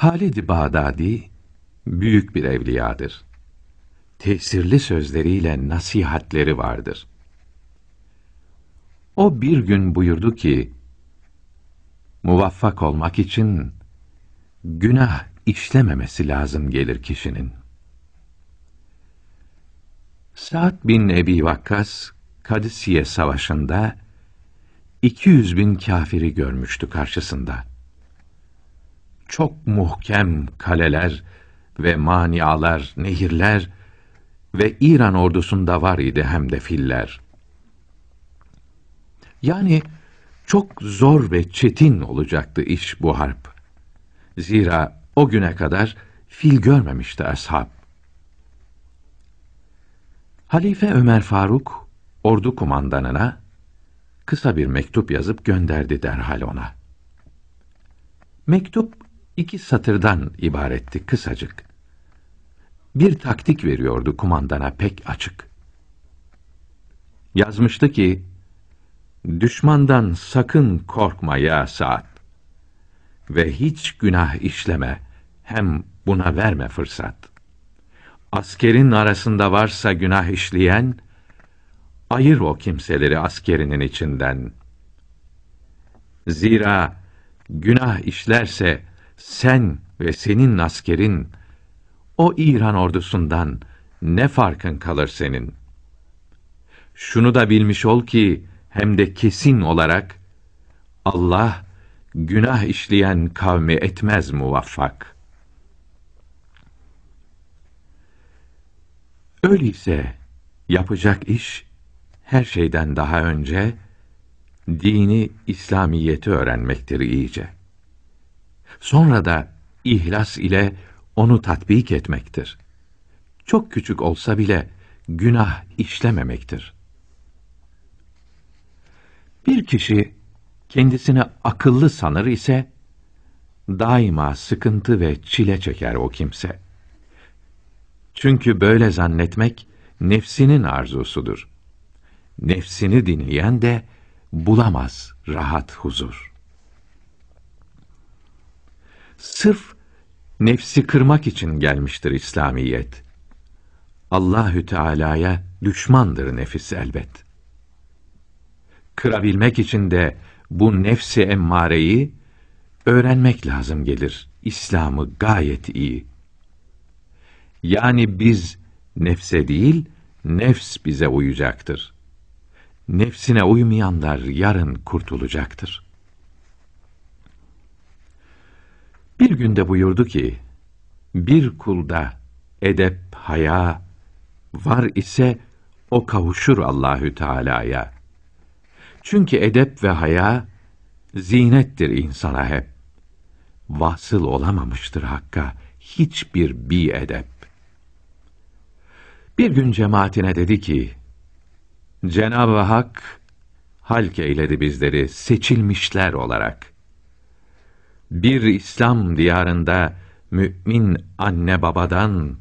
Halid-i Bağdadi büyük bir evliyadır. Tesirli sözleriyle nasihatleri vardır. O bir gün buyurdu ki, muvaffak olmak için günah işlememesi lazım gelir kişinin. Sa'd bin Ebi Vakkas, Kadisiye Savaşı'nda 200 bin kafiri görmüştü karşısında çok muhkem kaleler ve manialar, nehirler ve İran ordusunda var idi hem de filler. Yani çok zor ve çetin olacaktı iş bu harp. Zira o güne kadar fil görmemişti ashab. Halife Ömer Faruk, ordu kumandanına kısa bir mektup yazıp gönderdi derhal ona. Mektup iki satırdan ibaretti kısacık. Bir taktik veriyordu kumandana pek açık. Yazmıştı ki, Düşmandan sakın korkma ya saat ve hiç günah işleme hem buna verme fırsat. Askerin arasında varsa günah işleyen, ayır o kimseleri askerinin içinden. Zira günah işlerse sen ve senin askerin o İran ordusundan ne farkın kalır senin? Şunu da bilmiş ol ki hem de kesin olarak Allah günah işleyen kavmi etmez muvaffak. Öyleyse yapacak iş her şeyden daha önce dini İslamiyeti öğrenmektir iyice.'' Sonra da ihlas ile onu tatbik etmektir. Çok küçük olsa bile günah işlememektir. Bir kişi kendisini akıllı sanır ise daima sıkıntı ve çile çeker o kimse. Çünkü böyle zannetmek nefsinin arzusudur. Nefsini dinleyen de bulamaz rahat huzur. Sırf nefsi kırmak için gelmiştir İslamiyet. Allahü Teala'ya düşmandır nefis elbet. Kırabilmek için de bu nefsi emmareyi öğrenmek lazım gelir. İslam'ı gayet iyi. Yani biz nefse değil, nefs bize uyacaktır. Nefsine uymayanlar yarın kurtulacaktır.'' Bir günde buyurdu ki, bir kulda edep, haya var ise o kavuşur Allahü Teala'ya. Çünkü edep ve haya zinettir insana hep. Vasıl olamamıştır hakka hiçbir bi edep. Bir gün cemaatine dedi ki, Cenab-ı Hak halk eyledi bizleri seçilmişler olarak bir İslam diyarında mümin anne babadan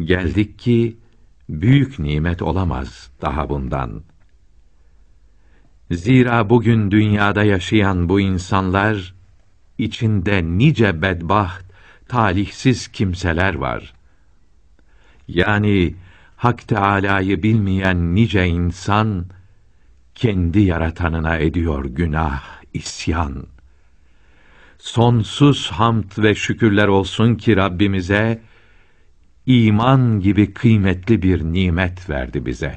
geldik ki büyük nimet olamaz daha bundan. Zira bugün dünyada yaşayan bu insanlar içinde nice bedbaht, talihsiz kimseler var. Yani Hak Teâlâ'yı bilmeyen nice insan, kendi yaratanına ediyor günah, isyan.'' sonsuz hamd ve şükürler olsun ki Rabbimize iman gibi kıymetli bir nimet verdi bize.